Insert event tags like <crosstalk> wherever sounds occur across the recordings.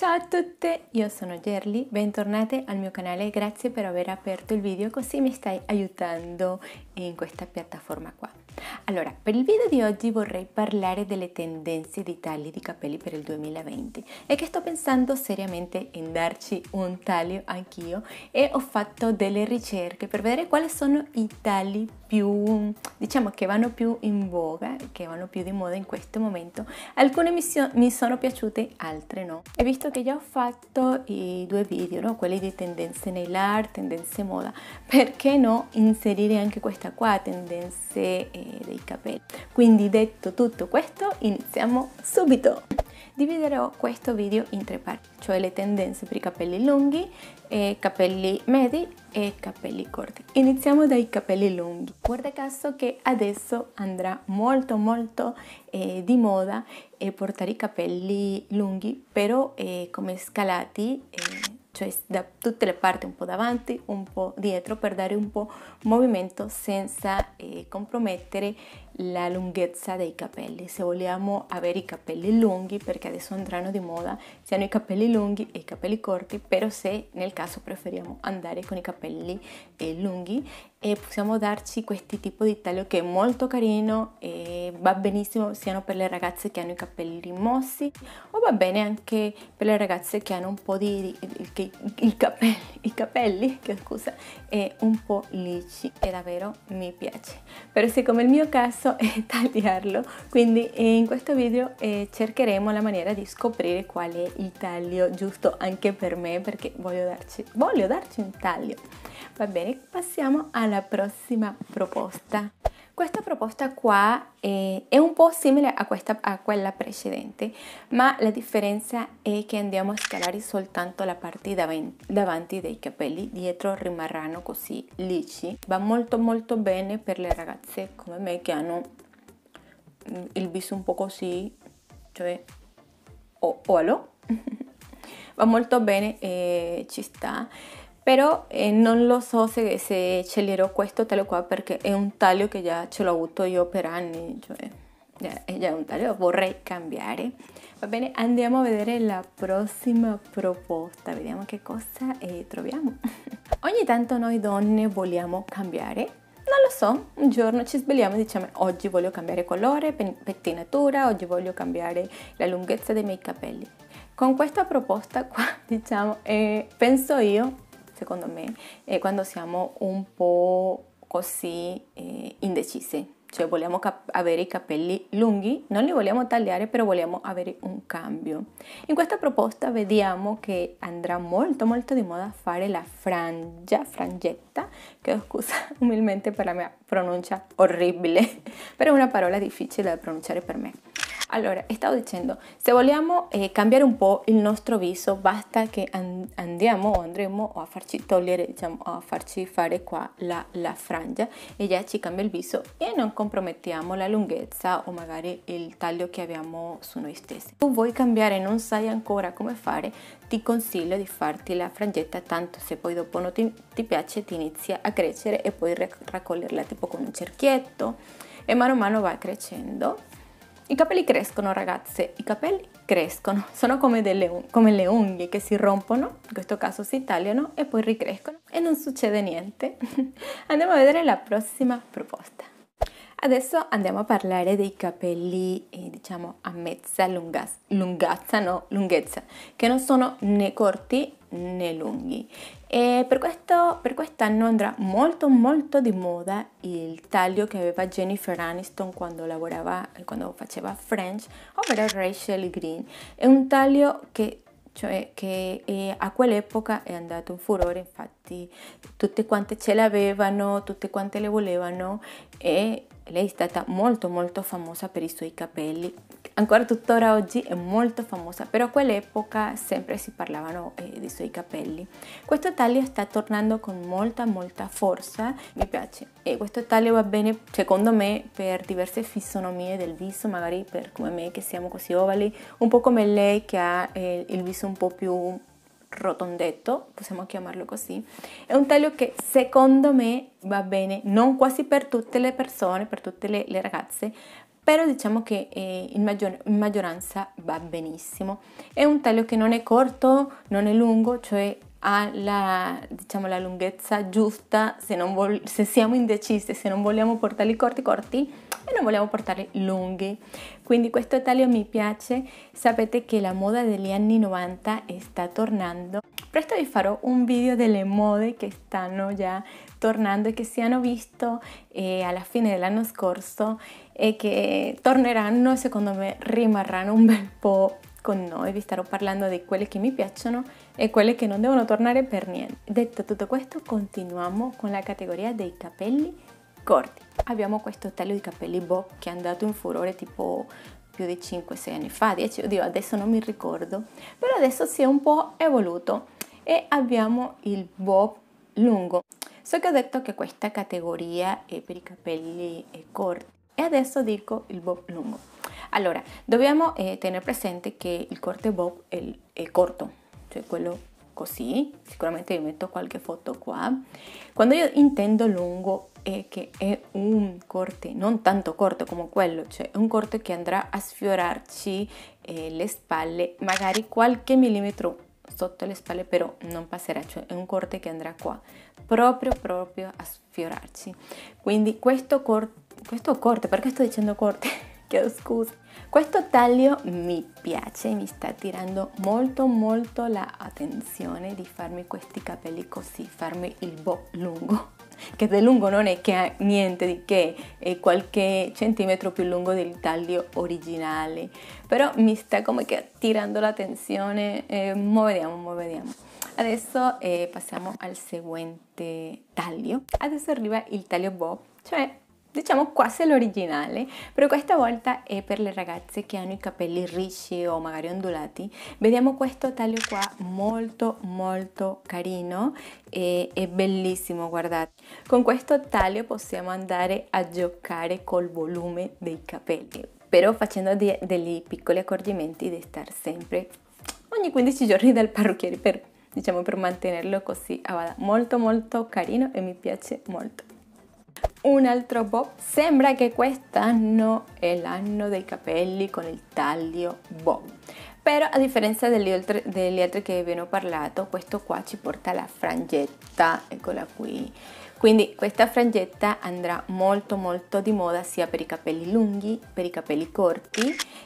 Ciao a tutte, io sono Gerli, bentornate al mio canale grazie per aver aperto il video così mi stai aiutando in questa piattaforma qua. Allora, per il video di oggi vorrei parlare delle tendenze di tagli di capelli per il 2020 e che sto pensando seriamente in darci un taglio anch'io e ho fatto delle ricerche per vedere quali sono i tagli più, diciamo, che vanno più in voga, che vanno più di moda in questo momento. Alcune mi, so, mi sono piaciute, altre no. E visto che già ho fatto i due video, no? quelli di tendenze nail art, tendenze moda, perché no inserire anche questa qua, tendenze... Eh, dei capelli. Quindi detto tutto questo, iniziamo subito! Dividerò questo video in tre parti, cioè le tendenze per i capelli lunghi, capelli medi e capelli corti. Iniziamo dai capelli lunghi. Guarda caso che adesso andrà molto molto eh, di moda eh, portare i capelli lunghi, però eh, come scalati eh, cioè da tutte le parti, un po' davanti, un po' dietro, per dare un po' movimento senza eh, compromettere la lunghezza dei capelli, se vogliamo avere i capelli lunghi, perché adesso andranno di moda, siano i capelli lunghi e i capelli corti, però se nel caso preferiamo andare con i capelli eh, lunghi e possiamo darci questi tipi di taglio che è molto carino e va benissimo siano per le ragazze che hanno i capelli mossi o va bene anche per le ragazze che hanno un po' di, di, di, di capelli, i capelli che scusa, è un po' lici e davvero mi piace. Però siccome il mio caso pezzo e <laughs> tagliarlo quindi eh, in questo video eh, cercheremo la maniera di scoprire qual è il taglio giusto anche per me perché voglio darci, voglio darci un taglio va bene passiamo alla prossima proposta questa proposta qua eh, è un po' simile a, questa, a quella precedente, ma la differenza è che andiamo a scalare soltanto la parte davanti, dei capelli, dietro rimarranno così lisci. Va molto molto bene per le ragazze come me che hanno mm, il viso un po' così, cioè o, oh, olo. <laughs> Va molto bene e ci sta però eh, non lo so se, se sceglierò questo taglio qua perché è un taglio che già ce l'ho avuto io per anni, cioè è eh, già un taglio, vorrei cambiare. Va bene, andiamo a vedere la prossima proposta, vediamo che cosa eh, troviamo. <laughs> Ogni tanto noi donne vogliamo cambiare, non lo so, un giorno ci svegliamo e diciamo oggi voglio cambiare colore, pettinatura, oggi voglio cambiare la lunghezza dei miei capelli. Con questa proposta qua, <laughs> diciamo, eh, penso io secondo me, è quando siamo un po' così eh, indecise. Cioè vogliamo cap- avere i capelli lunghi, non li vogliamo tagliare, però vogliamo avere un cambio. In questa proposta vediamo che andrà molto molto di moda fare la frangia, frangetta, che scusa <laughs> umilmente per la mia pronuncia orribile, <laughs> però è una parola difficile da pronunciare per me. Allora, stavo dicendo, se vogliamo eh, cambiare un po' il nostro viso, basta che and- andiamo o andremo a farci togliere, diciamo, a farci fare qua la, la frangia e già ci cambia il viso e non compromettiamo la lunghezza o magari il taglio che abbiamo su noi stessi. Se vuoi cambiare e non sai ancora come fare, ti consiglio di farti la frangetta, tanto se poi dopo non ti, ti piace ti inizia a crescere e puoi raccoglierla tipo con un cerchietto e mano a mano va crescendo i capelli crescono ragazze, i capelli crescono, sono come, delle, come le unghie che si rompono, in questo caso si tagliano e poi ricrescono e non succede niente. <laughs> Andiamo a vedere la prossima proposta. Adesso andiamo a parlare dei capelli, eh, diciamo, a mezza lunga, lunghezza, no, lunghezza, che non sono né corti né lunghi. E per, questo, per quest'anno andrà molto molto di moda il taglio che aveva Jennifer Aniston quando lavorava, quando faceva French, ovvero Rachel Green. È un taglio che cioè che a quell'epoca è andato un furore, infatti tutte quante ce l'avevano, tutte quante le volevano e lei è stata molto molto famosa per i suoi capelli Ancora tuttora oggi è molto famosa, però a quell'epoca sempre si parlavano eh, dei suoi capelli. Questo taglio sta tornando con molta molta forza, mi piace. E questo taglio va bene secondo me per diverse fisonomie del viso, magari per come me che siamo così ovali, un po' come lei che ha eh, il viso un po' più rotondetto, possiamo chiamarlo così, è un taglio che secondo me va bene non quasi per tutte le persone, per tutte le, le ragazze, però diciamo che eh, in, maggior- in, maggioranza va benissimo. È un taglio che non è corto, non è lungo, cioè ha la, diciamo, la lunghezza giusta se, vol- se siamo indecisi, se non vogliamo portarli corti corti, e non volevo portare lunghi. Quindi questo taglio mi piace, sapete che la moda degli anni 90 sta tornando. Presto vi farò un video delle mode che stanno già tornando e che si hanno visto eh, alla fine dell'anno scorso e che torneranno, secondo me rimarranno un bel po' con noi, vi starò parlando di quelle che mi piacciono e quelle che non devono tornare per niente. Detto tutto questo, continuiamo con la categoria dei capelli corti. Abbiamo questo taglio di capelli bob che è andato in furore tipo più di 5-6 anni fa, 10, oddio adesso non mi ricordo, però adesso si è un po' evoluto e abbiamo il bob lungo. So che ho detto che questa categoria è per i capelli corti e adesso dico il bob lungo. Allora, dobbiamo eh, tenere presente che il corte bob è, è corto, cioè quello così, sicuramente vi metto qualche foto qua. Quando io intendo lungo è che è un corte non tanto corto come quello, cioè un corte che andrà a sfiorarci eh, le spalle, magari qualche millimetro sotto le spalle, però non passerà, cioè è un corte che andrà qua, proprio proprio a sfiorarci. Quindi questo, cor- questo corte, perché sto dicendo corte? <laughs> Chiedo scusa questo taglio mi piace, mi sta tirando molto molto l'attenzione di farmi questi capelli così, farmi il bob lungo <laughs> che del lungo non è che ha niente di che, è qualche centimetro più lungo del taglio originale, però mi sta come che tirando l'attenzione, eh, mo vediamo. Adesso eh, passiamo al seguente taglio, adesso arriva il taglio bob, cioè diciamo quasi l'originale, però questa volta è per le ragazze che hanno i capelli ricci o magari ondulati. Vediamo questo taglio qua, molto molto carino e è bellissimo, guardate. Con questo taglio possiamo andare a giocare col volume dei capelli, però facendo de degli piccoli accorgimenti di stare sempre ogni 15 giorni dal parrucchiere per, diciamo, per mantenerlo così a ah, vada. Molto molto carino e mi piace molto un altro bob sembra che quest'anno è l'anno dei capelli con il taglio bob però a differenza degli altri, degli altri che vi ho parlato questo qua ci porta la frangetta eccola qui quindi questa frangetta andrà molto molto di moda sia per i capelli lunghi, per i capelli corti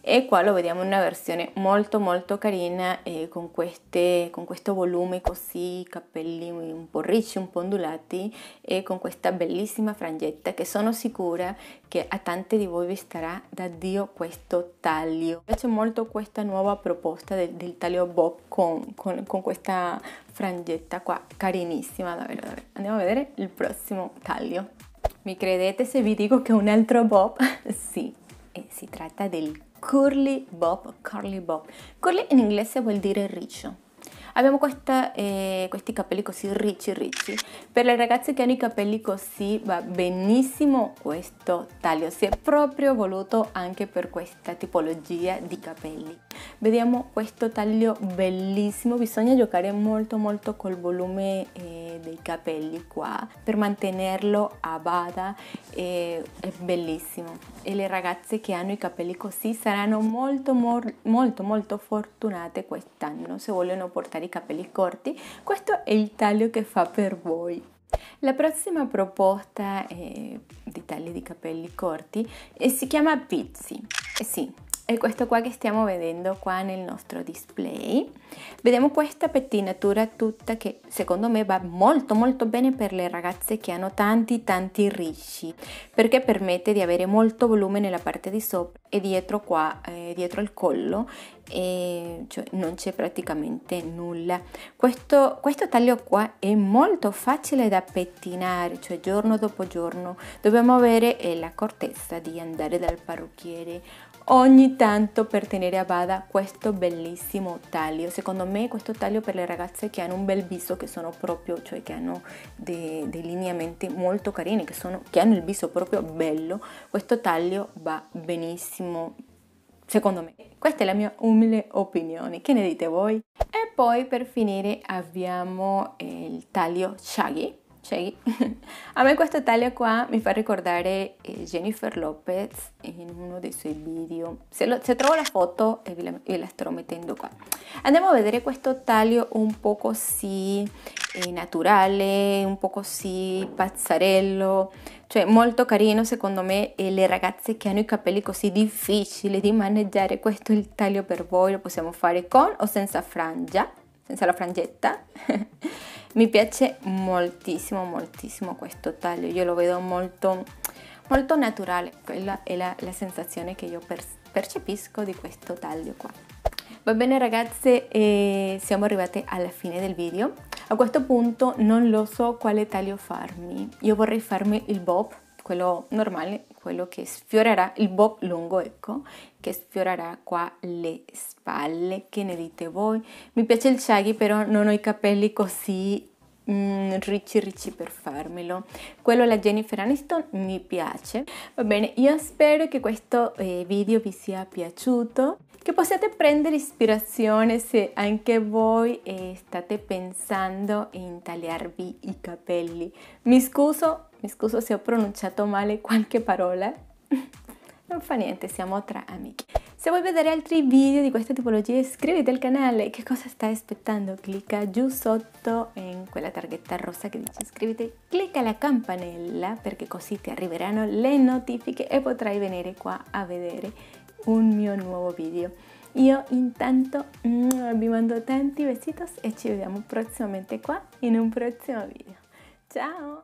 e qua lo vediamo in una versione molto molto carina eh, con, queste, con questo volume così, capelli un po' ricci, un po' ondulati e con questa bellissima frangetta che sono sicura che a tante di voi vi starà da Dio questo taglio. Mi piace molto questa nuova proposta del, del taglio bob con, con, con questa frangetta qua, carinissima davvero, davvero. Andiamo a vedere il prossimo taglio. Mi credete se vi dico che un altro bob? <laughs> sì, e si tratta del curly bob, curly bob. Curly in inglese vuol dire riccio. Abbiamo questa, eh, questi capelli così ricci ricci. Per le ragazze che hanno i capelli così va benissimo questo taglio. Si è proprio voluto anche per questa tipologia di capelli vediamo questo taglio bellissimo bisogna giocare molto molto col volume eh, dei capelli qua per mantenerlo a bada eh, è bellissimo e le ragazze che hanno i capelli così saranno molto molto molto fortunate quest'anno se vogliono portare i capelli corti questo è il taglio che fa per voi la prossima proposta eh, di tagli di capelli corti si chiama Pizzi. Eh sì, è questo qua che stiamo vedendo qua nel nostro display vediamo questa pettinatura tutta che secondo me va molto molto bene per le ragazze che hanno tanti tanti risci perché permette di avere molto volume nella parte di sopra e dietro qua, eh, dietro al collo, e cioè non c'è praticamente nulla. Questo, questo taglio qua è molto facile da pettinare, cioè giorno dopo giorno dobbiamo avere eh, cortezza di andare dal parrucchiere ogni tanto per tenere a bada questo bellissimo taglio. Secondo me questo taglio per le ragazze che hanno un bel viso, che sono proprio, cioè che hanno dei, dei lineamenti molto carini, che, sono, che hanno il viso proprio bello, questo taglio va benissimo massimo, secondo me. Questa è la mia umile opinione, che ne dite voi? E poi per finire abbiamo il taglio shaggy. shaggy. <laughs> A me questo taglio qua mi fa ricordare eh, Jennifer Lopez in uno dei suoi video. Se, lo, se trovo la foto vi la, vi la sto mettendo qua. Andiamo a vedere questo taglio un po' così eh, naturale, un po' così pazzarello cioè, molto carino secondo me e le ragazze che hanno i capelli così difficili di maneggiare, questo è il taglio per voi, lo possiamo fare con o senza frangia, senza la frangetta. <laughs> Mi piace moltissimo, moltissimo questo taglio, io lo vedo molto, molto naturale, quella è la, la sensazione che io per, percepisco di questo taglio qua. Va bene ragazze, eh, siamo arrivate alla fine del video. A questo punto non lo so quale taglio farmi. Io vorrei farmi il bob, quello normale, quello che sfiorerà, il bob lungo, ecco, che sfiorerà qua le spalle. Che ne dite voi? Mi piace il shaggy, però non ho i capelli così mm, ricci ricci per farmelo. Quello la Jennifer Aniston mi piace. Va bene, io spero che questo eh, video vi sia piaciuto, che possiate prendere ispirazione se anche voi eh, state pensando in tagliarvi i capelli. Mi scuso, mi scuso se ho pronunciato male qualche parola. <laughs> Non fa niente, siamo tre amiche. Se vuoi vedere altri video di questa tipologia iscriviti al canale. Che cosa stai aspettando? Clicca giù sotto in quella targhetta rossa che dice iscriviti. Clicca la campanella perché così ti arriveranno le notifiche e potrai venire qua a vedere un mio nuovo video. Io intanto mm, vi mando tanti besitos e ci vediamo prossimamente qua in un prossimo video. Ciao!